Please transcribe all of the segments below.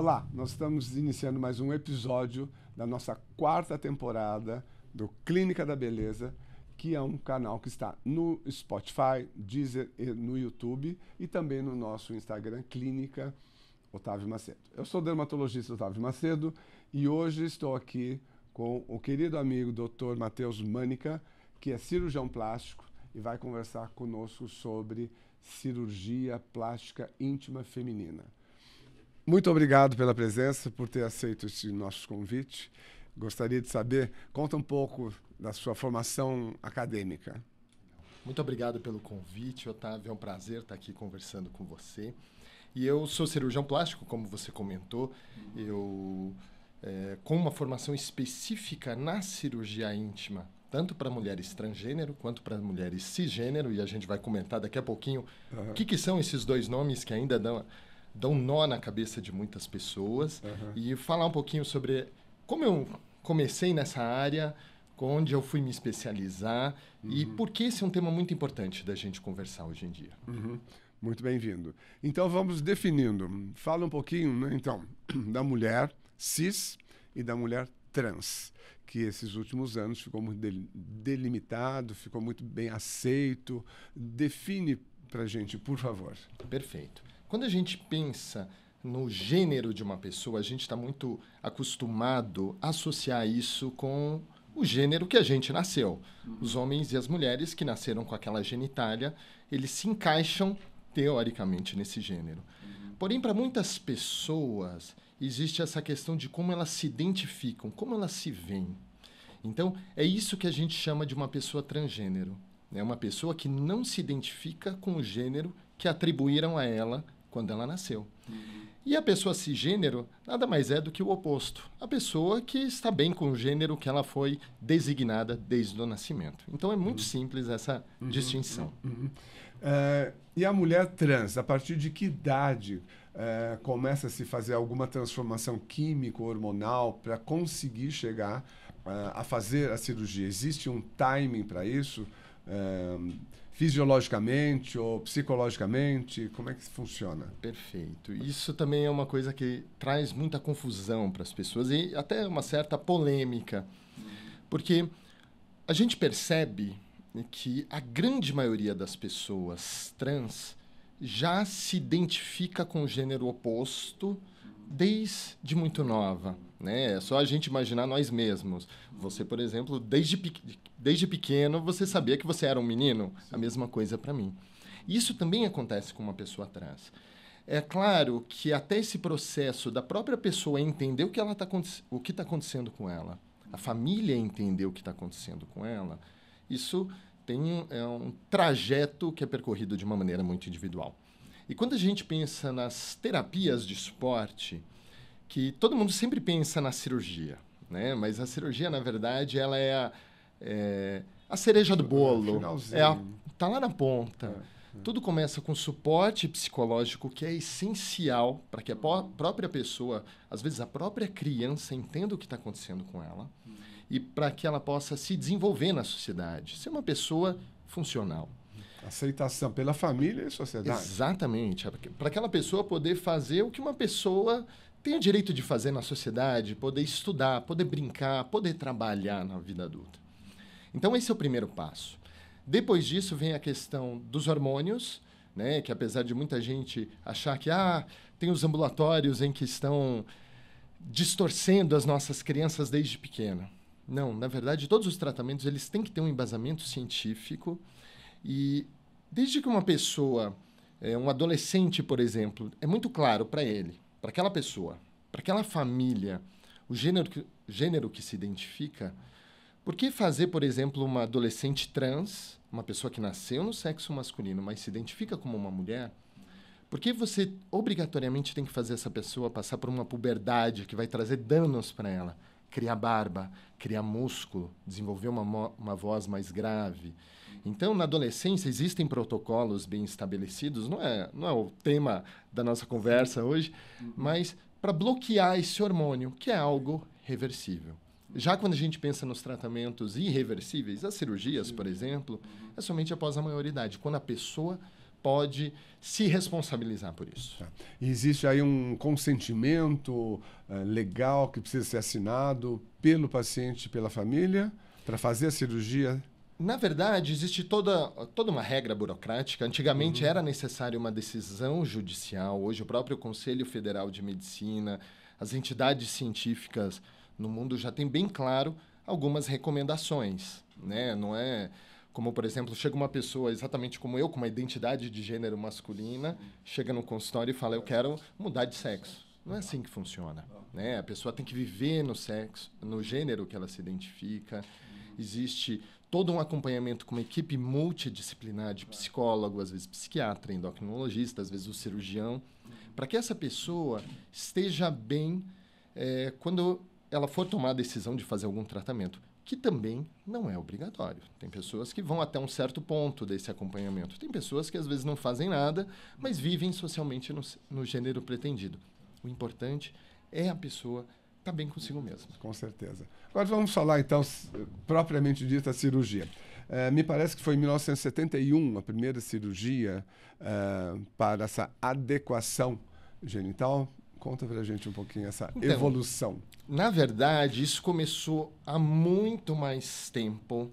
Olá, nós estamos iniciando mais um episódio da nossa quarta temporada do Clínica da Beleza, que é um canal que está no Spotify, Deezer e no YouTube e também no nosso Instagram Clínica Otávio Macedo. Eu sou dermatologista Otávio Macedo e hoje estou aqui com o querido amigo Dr. Matheus Mânica, que é cirurgião plástico e vai conversar conosco sobre cirurgia plástica íntima feminina. Muito obrigado pela presença, por ter aceito este nosso convite. Gostaria de saber, conta um pouco da sua formação acadêmica. Muito obrigado pelo convite, Otávio. É um prazer estar aqui conversando com você. E eu sou cirurgião plástico, como você comentou. Eu é, com uma formação específica na cirurgia íntima, tanto para mulheres transgênero quanto para mulheres cisgênero, e a gente vai comentar daqui a pouquinho uhum. o que, que, são esses dois nomes que ainda dão dão nó na cabeça de muitas pessoas uhum. e falar um pouquinho sobre como eu comecei nessa área, onde eu fui me especializar uhum. e por que esse é um tema muito importante da gente conversar hoje em dia. Uhum. Muito bem-vindo. Então vamos definindo. Fala um pouquinho, né, então, da mulher cis e da mulher trans, que esses últimos anos ficou muito delimitado, ficou muito bem aceito. Define para gente, por favor. Perfeito. Quando a gente pensa no gênero de uma pessoa, a gente está muito acostumado a associar isso com o gênero que a gente nasceu. Uhum. Os homens e as mulheres que nasceram com aquela genitália, eles se encaixam teoricamente nesse gênero. Uhum. Porém, para muitas pessoas, existe essa questão de como elas se identificam, como elas se veem. Então, é isso que a gente chama de uma pessoa transgênero. É uma pessoa que não se identifica com o gênero que atribuíram a ela quando ela nasceu. Uhum. E a pessoa cisgênero nada mais é do que o oposto. A pessoa que está bem com o gênero que ela foi designada desde o nascimento. Então é muito uhum. simples essa uhum. distinção. Uhum. Uh, e a mulher trans, a partir de que idade uh, começa a se fazer alguma transformação químico hormonal para conseguir chegar uh, a fazer a cirurgia? Existe um timing para isso? Uh, fisiologicamente ou psicologicamente? Como é que funciona? Perfeito. Isso também é uma coisa que traz muita confusão para as pessoas e até uma certa polêmica. Porque a gente percebe que a grande maioria das pessoas trans já se identifica com o gênero oposto desde muito nova. Né? É só a gente imaginar nós mesmos. Você, por exemplo, desde, desde pequeno, você sabia que você era um menino? Sim. A mesma coisa para mim. Isso também acontece com uma pessoa trans. É claro que até esse processo da própria pessoa entender o que ela tá, o que está acontecendo com ela, a família entender o que está acontecendo com ela, isso tem um, é um trajeto que é percorrido de uma maneira muito individual. E quando a gente pensa nas terapias de esporte, que todo mundo sempre pensa na cirurgia, né? Mas a cirurgia, na verdade, ela é a, é a cereja do é, bolo. É a, tá lá na ponta. É, é, Tudo começa com suporte psicológico que é essencial para que a própria pessoa, às vezes a própria criança, entenda o que está acontecendo com ela uhum. e para que ela possa se desenvolver na sociedade, ser uma pessoa funcional. Aceitação pela família e sociedade. Exatamente. É para aquela pessoa poder fazer o que uma pessoa tem o direito de fazer na sociedade, poder estudar, poder brincar, poder trabalhar na vida adulta. Então, esse é o primeiro passo. Depois disso, vem a questão dos hormônios, né? que apesar de muita gente achar que ah, tem os ambulatórios em que estão distorcendo as nossas crianças desde pequena. Não, na verdade, todos os tratamentos eles têm que ter um embasamento científico e desde que uma pessoa, eh, um adolescente, por exemplo, é muito claro para ele para aquela pessoa, para aquela família, o gênero que, gênero que se identifica, por que fazer, por exemplo, uma adolescente trans, uma pessoa que nasceu no sexo masculino, mas se identifica como uma mulher, por que você obrigatoriamente tem que fazer essa pessoa passar por uma puberdade que vai trazer danos para ela? criar barba, criar músculo, desenvolver uma, uma voz mais grave. Então, na adolescência, existem protocolos bem estabelecidos, não é, não é o tema da nossa conversa hoje, mas para bloquear esse hormônio, que é algo reversível. Já quando a gente pensa nos tratamentos irreversíveis, as cirurgias, por exemplo, é somente após a maioridade, quando a pessoa pode se responsabilizar por isso. É. Existe aí um consentimento é, legal que precisa ser assinado pelo paciente, pela família, para fazer a cirurgia? Na verdade, existe toda, toda uma regra burocrática. Antigamente uhum. era necessária uma decisão judicial. Hoje, o próprio Conselho Federal de Medicina, as entidades científicas no mundo já têm bem claro algumas recomendações. Né? Não é como, por exemplo, chega uma pessoa exatamente como eu, com uma identidade de gênero masculina, chega no consultório e fala: Eu quero mudar de sexo. Não é assim que funciona. Né? A pessoa tem que viver no sexo, no gênero que ela se identifica. Existe todo um acompanhamento com uma equipe multidisciplinar de psicólogo, às vezes psiquiatra, endocrinologista, às vezes o cirurgião, para que essa pessoa esteja bem é, quando ela for tomar a decisão de fazer algum tratamento que também não é obrigatório. Tem pessoas que vão até um certo ponto desse acompanhamento. Tem pessoas que às vezes não fazem nada, mas vivem socialmente no, no gênero pretendido. O importante é a pessoa estar tá bem consigo mesma. Com certeza. Agora vamos falar então, propriamente dita, cirurgia. É, me parece que foi em 1971 a primeira cirurgia é, para essa adequação genital Conta pra gente um pouquinho essa então, evolução. Na verdade, isso começou há muito mais tempo.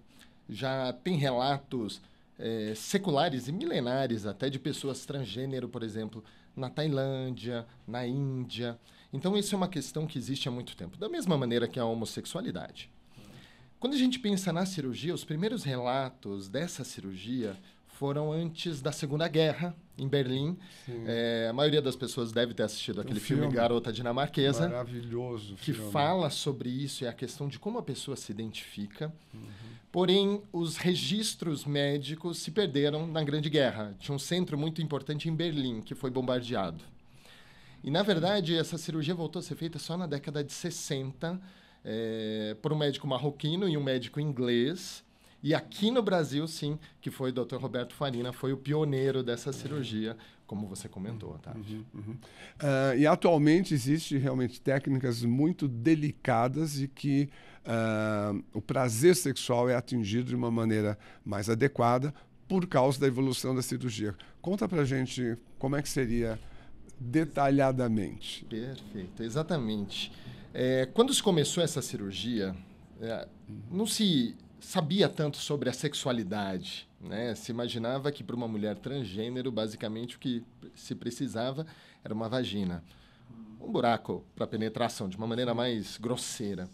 Já tem relatos é, seculares e milenares até de pessoas transgênero, por exemplo, na Tailândia, na Índia. Então, isso é uma questão que existe há muito tempo. Da mesma maneira que a homossexualidade. Quando a gente pensa na cirurgia, os primeiros relatos dessa cirurgia foram antes da Segunda Guerra, em Berlim. É, a maioria das pessoas deve ter assistido aquele um filme, filme, Garota Dinamarquesa. Maravilhoso. Que filme. fala sobre isso e a questão de como a pessoa se identifica. Uhum. Porém, os registros médicos se perderam na Grande Guerra. Tinha um centro muito importante em Berlim que foi bombardeado. E, na verdade, essa cirurgia voltou a ser feita só na década de 60 é, por um médico marroquino e um médico inglês. E aqui no Brasil, sim, que foi o Dr. Roberto Farina, foi o pioneiro dessa cirurgia, como você comentou, tá? Uhum, uhum. Uh, e atualmente existe realmente técnicas muito delicadas e que uh, o prazer sexual é atingido de uma maneira mais adequada por causa da evolução da cirurgia. Conta pra gente como é que seria detalhadamente. Perfeito, exatamente. É, quando se começou essa cirurgia, é, não se sabia tanto sobre a sexualidade. Né? Se imaginava que para uma mulher transgênero, basicamente o que se precisava era uma vagina, um buraco para penetração, de uma maneira mais grosseira.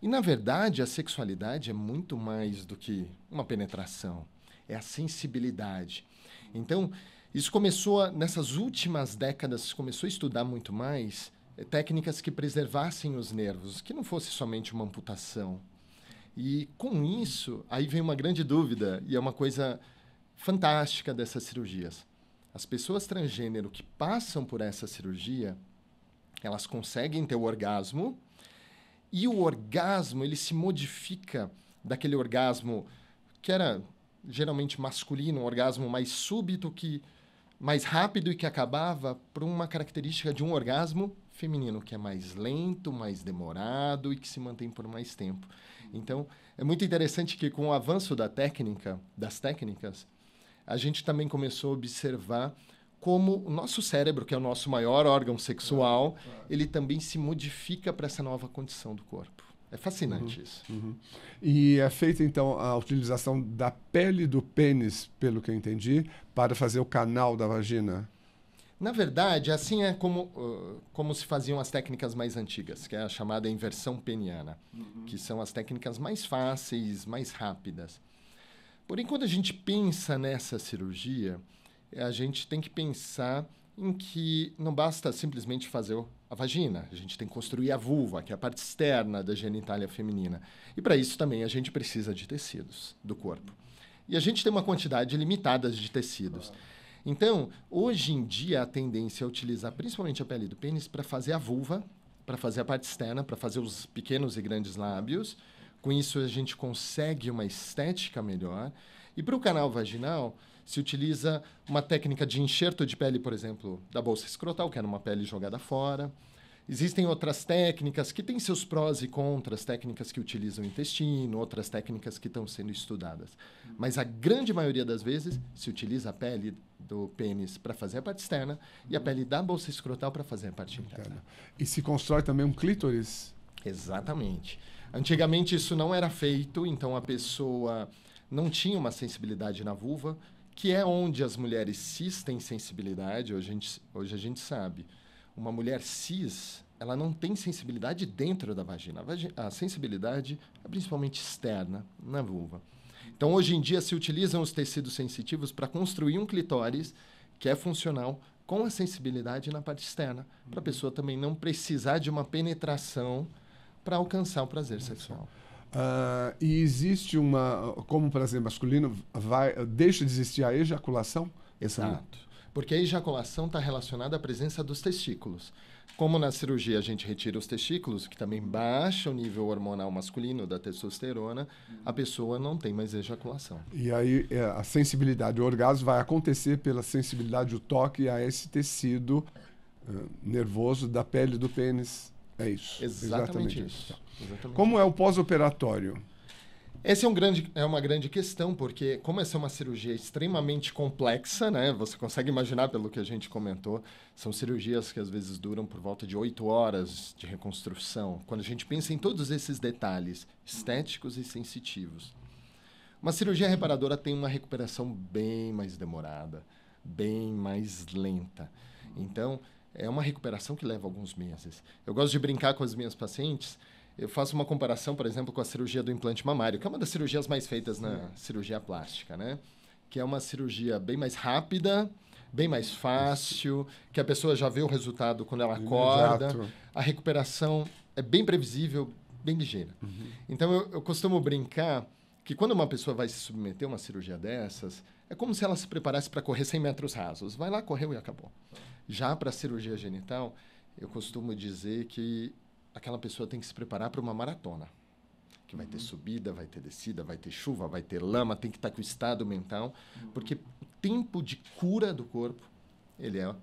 E na verdade, a sexualidade é muito mais do que uma penetração, é a sensibilidade. Então, isso começou a, nessas últimas décadas, começou a estudar muito mais eh, técnicas que preservassem os nervos, que não fosse somente uma amputação, e com isso, aí vem uma grande dúvida, e é uma coisa fantástica dessas cirurgias. As pessoas transgênero que passam por essa cirurgia, elas conseguem ter o orgasmo, e o orgasmo, ele se modifica daquele orgasmo que era geralmente masculino, um orgasmo mais súbito que mais rápido e que acabava por uma característica de um orgasmo feminino, que é mais lento, mais demorado e que se mantém por mais tempo. Então, é muito interessante que com o avanço da técnica, das técnicas, a gente também começou a observar como o nosso cérebro, que é o nosso maior órgão sexual, claro. ele também se modifica para essa nova condição do corpo. É fascinante uhum, isso. Uhum. E é feita, então, a utilização da pele do pênis, pelo que eu entendi, para fazer o canal da vagina? Na verdade, assim é como, uh, como se faziam as técnicas mais antigas, que é a chamada inversão peniana, uhum. que são as técnicas mais fáceis, mais rápidas. Porém, quando a gente pensa nessa cirurgia, a gente tem que pensar em que não basta simplesmente fazer a vagina, a gente tem que construir a vulva, que é a parte externa da genitália feminina. E para isso também a gente precisa de tecidos do corpo. E a gente tem uma quantidade limitada de tecidos. Uhum. Então, hoje em dia, a tendência é utilizar principalmente a pele do pênis para fazer a vulva, para fazer a parte externa, para fazer os pequenos e grandes lábios. Com isso, a gente consegue uma estética melhor. E para o canal vaginal, se utiliza uma técnica de enxerto de pele, por exemplo, da bolsa escrotal, que era é uma pele jogada fora. Existem outras técnicas que têm seus prós e contras, técnicas que utilizam o intestino, outras técnicas que estão sendo estudadas. Mas a grande maioria das vezes se utiliza a pele do pênis para fazer a parte externa e a pele da bolsa escrotal para fazer a parte interna. interna. E se constrói também um clítoris? Exatamente. Antigamente isso não era feito, então a pessoa não tinha uma sensibilidade na vulva, que é onde as mulheres cis têm sensibilidade, hoje a gente, hoje a gente sabe uma mulher cis, ela não tem sensibilidade dentro da vagina. A, vagina, a sensibilidade é principalmente externa, na vulva. Então, hoje em dia, se utilizam os tecidos sensitivos para construir um clitóris que é funcional com a sensibilidade na parte externa, uhum. para a pessoa também não precisar de uma penetração para alcançar o prazer Nossa. sexual. Uh, e existe uma. Como o prazer masculino vai, deixa de existir a ejaculação? É Exato. Porque a ejaculação está relacionada à presença dos testículos. Como na cirurgia a gente retira os testículos, que também baixa o nível hormonal masculino da testosterona, a pessoa não tem mais ejaculação. E aí é, a sensibilidade, o orgasmo vai acontecer pela sensibilidade, o toque a esse tecido é, nervoso da pele do pênis. É isso. Exatamente, exatamente isso. Exatamente. Como é o pós-operatório? Essa é, um grande, é uma grande questão, porque como essa é uma cirurgia extremamente complexa, né? Você consegue imaginar pelo que a gente comentou, são cirurgias que às vezes duram por volta de oito horas de reconstrução. Quando a gente pensa em todos esses detalhes estéticos e sensitivos. Uma cirurgia reparadora tem uma recuperação bem mais demorada, bem mais lenta. Então, é uma recuperação que leva alguns meses. Eu gosto de brincar com as minhas pacientes eu faço uma comparação, por exemplo, com a cirurgia do implante mamário, que é uma das cirurgias mais feitas na é. cirurgia plástica, né? Que é uma cirurgia bem mais rápida, bem mais fácil, que a pessoa já vê o resultado quando ela acorda. Exato. A recuperação é bem previsível, bem ligeira. Uhum. Então, eu, eu costumo brincar que quando uma pessoa vai se submeter a uma cirurgia dessas, é como se ela se preparasse para correr 100 metros rasos. Vai lá, correu e acabou. Já para a cirurgia genital, eu costumo dizer que aquela pessoa tem que se preparar para uma maratona. Que vai uhum. ter subida, vai ter descida, vai ter chuva, vai ter lama, tem que estar tá com o estado mental, uhum. porque o tempo de cura do corpo, ele é uhum.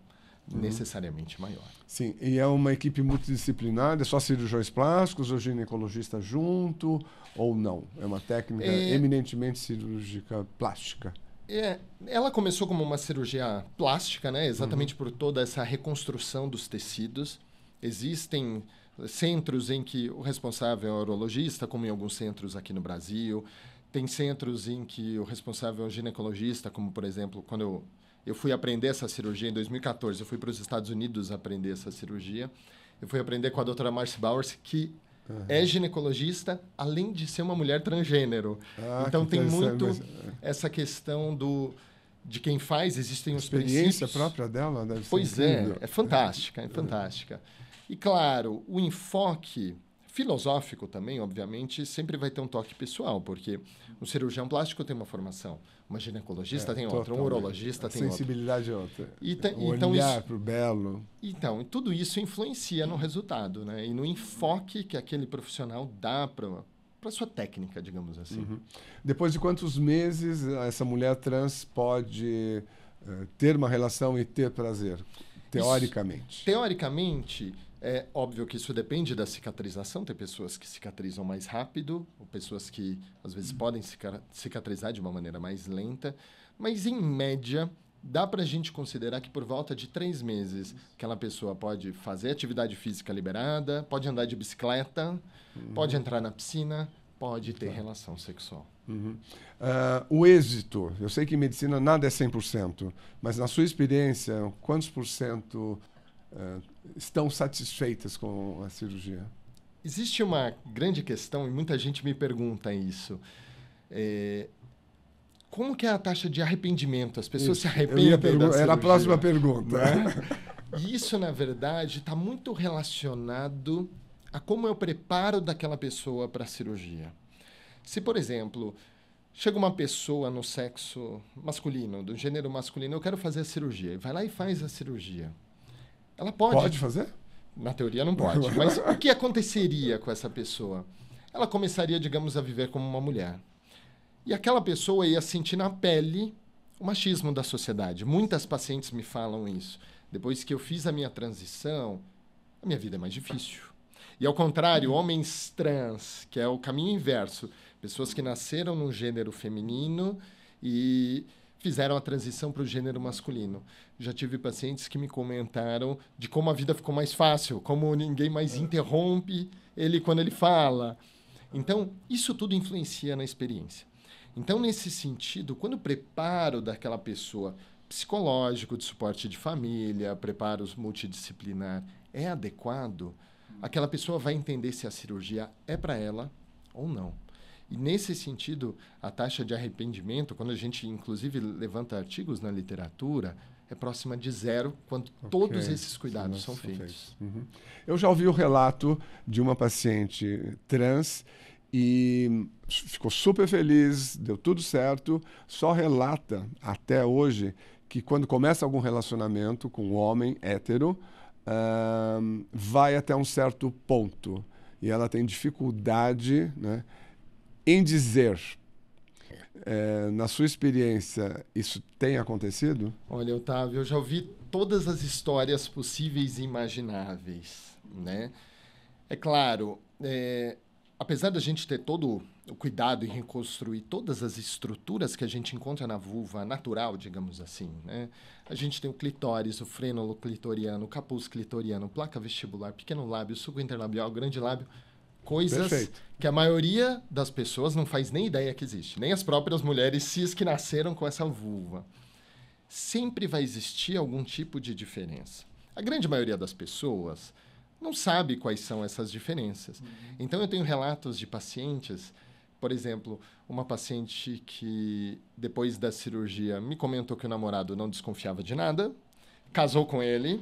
necessariamente maior. Sim, e é uma equipe multidisciplinar, é só cirurgiões plásticos ou ginecologista junto ou não? É uma técnica é... eminentemente cirúrgica plástica. É, ela começou como uma cirurgia plástica, né? Exatamente uhum. por toda essa reconstrução dos tecidos. Existem centros em que o responsável é o urologista, como em alguns centros aqui no Brasil. Tem centros em que o responsável é o ginecologista, como por exemplo, quando eu, eu fui aprender essa cirurgia em 2014, eu fui para os Estados Unidos aprender essa cirurgia. Eu fui aprender com a doutora Marcy Bowers, que uhum. é ginecologista, além de ser uma mulher transgênero. Ah, então tem muito mas... É. essa questão do de quem faz, existem os princípios. A experiência própria dela deve ser Pois é, incrível. é, é fantástica, é fantástica. E claro, o enfoque filosófico também, obviamente, sempre vai ter um toque pessoal, porque um cirurgião plástico tem uma formação, uma ginecologista é, tem outra, um urologista tem sensibilidade outra. Sensibilidade é outra. E então, olhar para o belo. Então, tudo isso influencia no resultado, né? E no enfoque que aquele profissional dá para para sua técnica, digamos assim. Uhum. Depois de quantos meses essa mulher trans pode uh, ter uma relação e ter prazer, teoricamente? Isso, teoricamente, é óbvio que isso depende da cicatrização. Tem pessoas que cicatrizam mais rápido, ou pessoas que às vezes uhum. podem cicatrizar de uma maneira mais lenta. Mas em média, dá para a gente considerar que por volta de três meses Isso. aquela pessoa pode fazer atividade física liberada, pode andar de bicicleta, uhum. pode entrar na piscina, pode ter claro. relação sexual. Uhum. Uh, o êxito, eu sei que em medicina nada é 100%, mas na sua experiência, quantos por cento uh, estão satisfeitas com a cirurgia? Existe uma grande questão e muita gente me pergunta isso. É, como que é a taxa de arrependimento? As pessoas isso. se arrependem Era a próxima né? pergunta. E isso, na verdade, está muito relacionado a como eu preparo daquela pessoa para a cirurgia. Se, por exemplo, chega uma pessoa no sexo masculino, do gênero masculino, eu quero fazer a cirurgia, vai lá e faz a cirurgia. Ela pode. Pode fazer? Na teoria não pode. Mas o que aconteceria com essa pessoa? Ela começaria, digamos, a viver como uma mulher. E aquela pessoa ia sentir na pele o machismo da sociedade. Muitas pacientes me falam isso. Depois que eu fiz a minha transição, a minha vida é mais difícil. E ao contrário, homens trans, que é o caminho inverso, pessoas que nasceram num gênero feminino e fizeram a transição para o gênero masculino. Já tive pacientes que me comentaram de como a vida ficou mais fácil, como ninguém mais é. interrompe ele quando ele fala. Então, isso tudo influencia na experiência. Então, nesse sentido, quando o preparo daquela pessoa psicológico, de suporte de família, preparos multidisciplinar é adequado, uhum. aquela pessoa vai entender se a cirurgia é para ela ou não. E nesse sentido, a taxa de arrependimento, quando a gente inclusive levanta artigos na literatura, é próxima de zero quando okay. todos esses cuidados Sim, são, são, feitos. feitos. Uhum. Eu já ouvi o relato de uma paciente trans e ficou super feliz, deu tudo certo, só relata até hoje que quando começa algum relacionamento com um homem hétero, uh, vai até um certo ponto e ela tem dificuldade, né? em dizer, é, na sua experiência, isso tem acontecido? Olha, Otávio, eu já ouvi todas as histórias possíveis e imagináveis, né? É claro, é, apesar da gente ter todo o cuidado em reconstruir todas as estruturas que a gente encontra na vulva natural, digamos assim, né? A gente tem o clitóris, o frênulo clitoriano, o capuz clitoriano, placa vestibular, pequeno lábio, suco interlabial, grande lábio, coisas Perfeito. que a maioria das pessoas não faz nem ideia que existe, nem as próprias mulheres cis que nasceram com essa vulva. Sempre vai existir algum tipo de diferença. A grande maioria das pessoas não sabe quais são essas diferenças. Uhum. Então eu tenho relatos de pacientes, por exemplo, uma paciente que depois da cirurgia me comentou que o namorado não desconfiava de nada, casou com ele.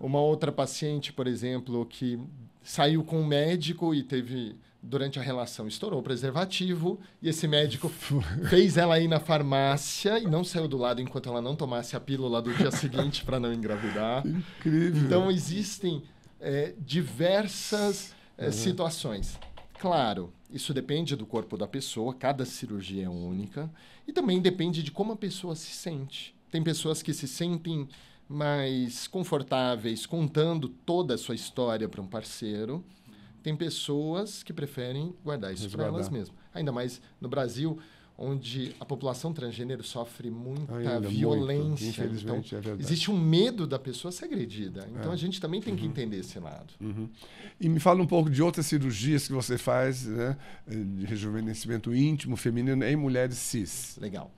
É. Uma outra paciente, por exemplo, que saiu com um médico e teve durante a relação estourou o preservativo e esse médico fez ela ir na farmácia e não saiu do lado enquanto ela não tomasse a pílula do dia seguinte para não engravidar. Incrível. Então existem é, diversas é, uhum. situações. Claro, isso depende do corpo da pessoa, cada cirurgia é única e também depende de como a pessoa se sente. Tem pessoas que se sentem mais confortáveis contando toda a sua história para um parceiro, tem pessoas que preferem guardar isso para elas mesmas. Ainda mais no Brasil, onde a população transgênero sofre muita Ainda, violência. Muito, então, é existe um medo da pessoa ser agredida. É. Então, é. a gente também tem uhum. que entender esse lado. Uhum. E me fala um pouco de outras cirurgias que você faz, né? Eh, de rejuvenescimento íntimo feminino em mulheres cis. Legal.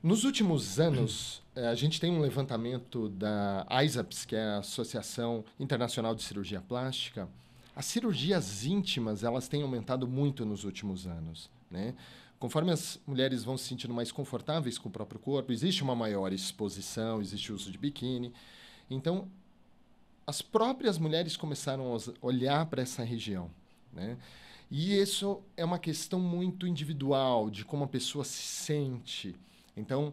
Nos últimos anos, eh, a gente tem um levantamento da ISAPS, que é a Associação Internacional de Cirurgia Plástica. As cirurgias íntimas elas têm aumentado muito nos últimos anos. Né? Conforme as mulheres vão se sentindo mais confortáveis com o próprio corpo, existe uma maior exposição, existe o uso de biquíni. Então, as próprias mulheres começaram a olhar para essa região. Né? E isso é uma questão muito individual, de como a pessoa se sente então,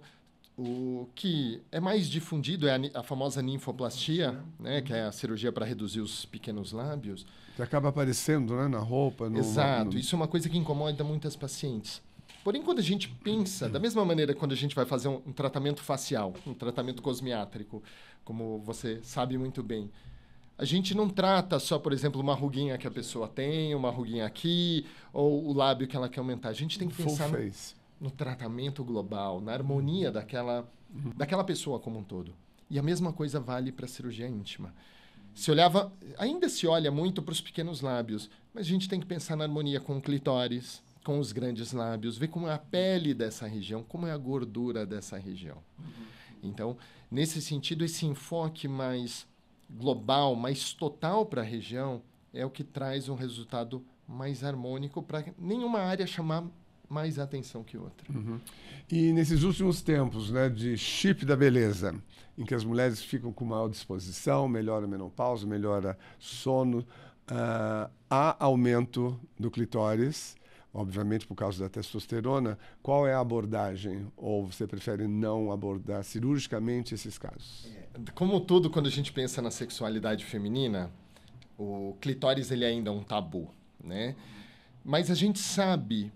o que é mais difundido é a, a famosa ninfoplastia, né, que é a cirurgia para reduzir os pequenos lábios. Que acaba aparecendo né, na roupa. No, Exato, no... isso é uma coisa que incomoda muitas pacientes. Porém, quando a gente pensa, da mesma maneira quando a gente vai fazer um, um tratamento facial, um tratamento cosmiátrico, como você sabe muito bem, a gente não trata só, por exemplo, uma ruguinha que a pessoa tem, uma ruguinha aqui, ou o lábio que ela quer aumentar. A gente tem que Full pensar. Face. No no tratamento global, na harmonia daquela, uhum. daquela pessoa como um todo. E a mesma coisa vale para a cirurgia íntima. Se olhava, ainda se olha muito para os pequenos lábios, mas a gente tem que pensar na harmonia com o clitóris, com os grandes lábios, ver como é a pele dessa região, como é a gordura dessa região. Uhum. Então, nesse sentido, esse enfoque mais global, mais total para a região, é o que traz um resultado mais harmônico para nenhuma área chamar mais atenção que outra. Uhum. E nesses últimos tempos né, de chip da beleza, em que as mulheres ficam com maior disposição, melhora a menopausa, melhora sono, uh, há aumento do clitóris, obviamente por causa da testosterona. Qual é a abordagem? Ou você prefere não abordar cirurgicamente esses casos? É, como tudo, quando a gente pensa na sexualidade feminina, o clitóris ele ainda é um tabu, né? Mas a gente sabe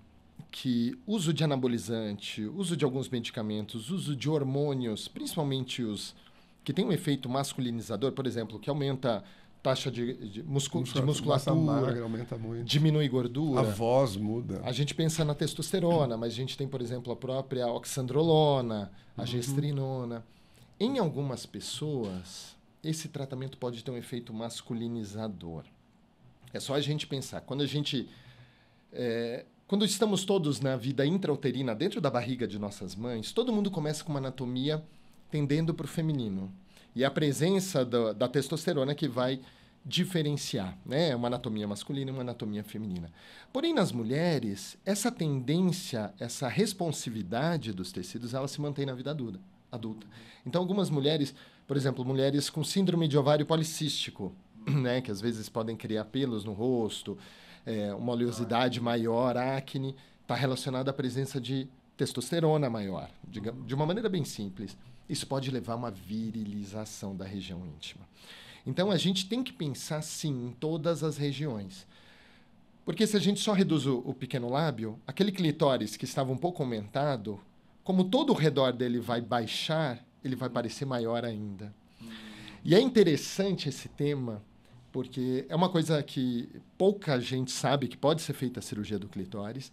que uso de anabolizante, uso de alguns medicamentos, uso de hormônios, principalmente os que têm um efeito masculinizador, por exemplo, que aumenta taxa de, de, Muscul de musculatura, magra, aumenta muito. diminui gordura. A voz muda. A gente pensa na testosterona, mas a gente tem, por exemplo, a própria oxandrolona, a uhum. gestrinona. Em algumas pessoas, esse tratamento pode ter um efeito masculinizador. É só a gente pensar. Quando a gente é, quando estamos todos na vida intrauterina, dentro da barriga de nossas mães, todo mundo começa com uma anatomia tendendo para o feminino. E é a presença do, da testosterona que vai diferenciar, né? Uma anatomia masculina e uma anatomia feminina. Porém, nas mulheres, essa tendência, essa responsividade dos tecidos, ela se mantém na vida adulta. Então, algumas mulheres, por exemplo, mulheres com síndrome de ovário policístico, né? Que às vezes podem criar pelos no rosto, é, uma oleosidade maior, acne, está relacionada à presença de testosterona maior, digamos, de uma maneira bem simples. Isso pode levar a uma virilização da região íntima. Então a gente tem que pensar sim em todas as regiões. Porque se a gente só reduz o, o pequeno lábio, aquele clitóris que estava um pouco aumentado, como todo o redor dele vai baixar, ele vai parecer maior ainda. Hum. E é interessante esse tema porque é uma coisa que pouca gente sabe que pode ser feita a cirurgia do clitóris.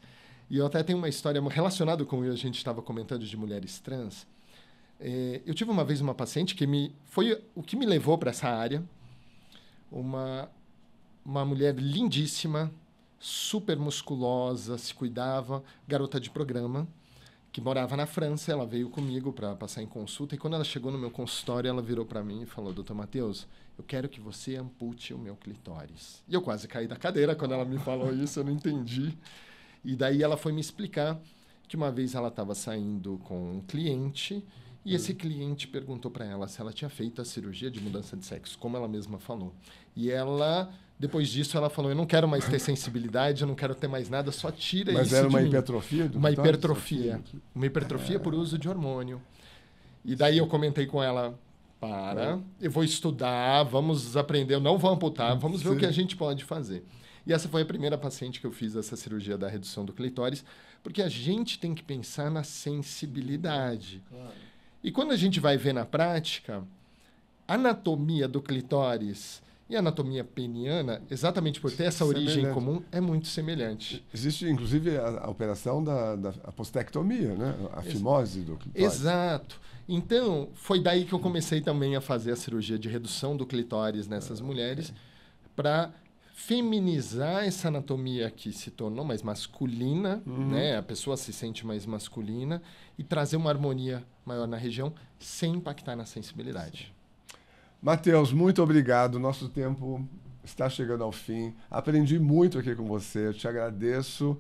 E eu até tenho uma história relacionada com o que a gente estava comentando de mulheres trans. É, eu tive uma vez uma paciente que me foi o que me levou para essa área. Uma uma mulher lindíssima, super musculosa, se cuidava, garota de programa que morava na França, ela veio comigo para passar em consulta e quando ela chegou no meu consultório, ela virou para mim e falou: "Doutor Matheus, eu quero que você ampute o meu clitóris". E eu quase caí da cadeira quando ela me falou isso, eu não entendi. E daí ela foi me explicar que uma vez ela estava saindo com um cliente e esse hum. cliente perguntou para ela se ela tinha feito a cirurgia de mudança de sexo, como ela mesma falou. E ela depois disso, ela falou: Eu não quero mais ter sensibilidade, eu não quero ter mais nada, só tira Mas isso. Mas era uma hipertrofia? Do uma hipertrofia. Uma hipertrofia é. por uso de hormônio. E daí eu comentei com ela: Para, é. eu vou estudar, vamos aprender, eu não vou amputar, vamos Sim. ver o que a gente pode fazer. E essa foi a primeira paciente que eu fiz essa cirurgia da redução do clitóris, porque a gente tem que pensar na sensibilidade. Claro. E quando a gente vai ver na prática, a anatomia do clitóris e a anatomia peniana, exatamente por ter essa semelhante. origem comum, é muito semelhante. Existe, inclusive, a, a operação da, da apostectomia, né? a fimose do clitóris. Exato. Então, foi daí que eu comecei também a fazer a cirurgia de redução do clitóris nessas ah, mulheres, okay. para feminizar essa anatomia que se tornou mais masculina, uhum. né? A pessoa se sente mais masculina e trazer uma harmonia maior na região sem impactar na sensibilidade. Matheus, muito obrigado. Nosso tempo está chegando ao fim. Aprendi muito aqui com você. Eu te agradeço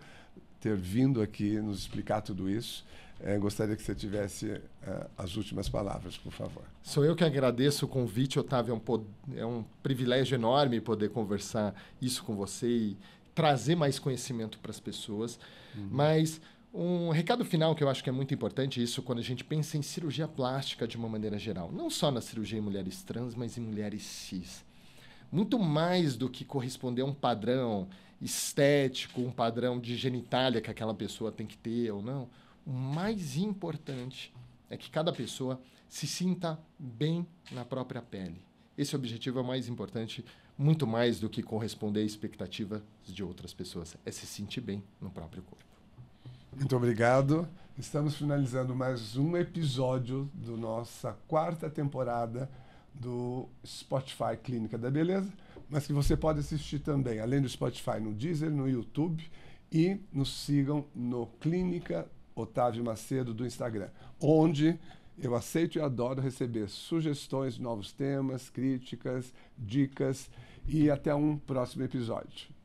ter vindo aqui nos explicar tudo isso. É, gostaria que você tivesse uh, as últimas palavras, por favor. Sou eu que agradeço o convite, Otávio. É um, é um privilégio enorme poder conversar isso com você e trazer mais conhecimento para as pessoas. Uhum. Mas um recado final que eu acho que é muito importante, isso quando a gente pensa em cirurgia plástica de uma maneira geral. Não só na cirurgia em mulheres trans, mas em mulheres cis. Muito mais do que corresponder a um padrão estético, um padrão de genitália que aquela pessoa tem que ter ou não. O mais importante é que cada pessoa se sinta bem na própria pele. Esse objetivo é o mais importante, muito mais do que corresponder a expectativas de outras pessoas, é se sentir bem no próprio corpo. Muito obrigado. Estamos finalizando mais um episódio do nossa quarta temporada do Spotify Clínica da Beleza, mas que você pode assistir também, além do Spotify, no Deezer, no YouTube e nos sigam no Clínica Otávio Macedo do Instagram, onde eu aceito e adoro receber sugestões, novos temas, críticas, dicas e até um próximo episódio.